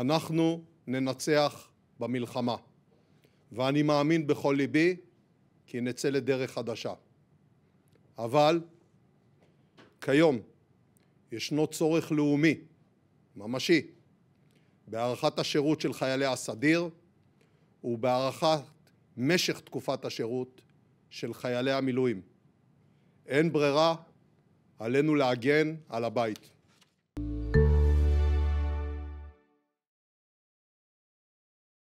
אנחנו ננצח במלחמה. ואני מאמין בכל ליבי כי נצא לדרך חדשה. אבל כיום ישנו צורך לאומי, ממשי, בהארכת השירות של חיילי הסדיר ובהארכת משך תקופת השירות של חיילי המילואים. אין ברירה, עלינו להגן על הבית.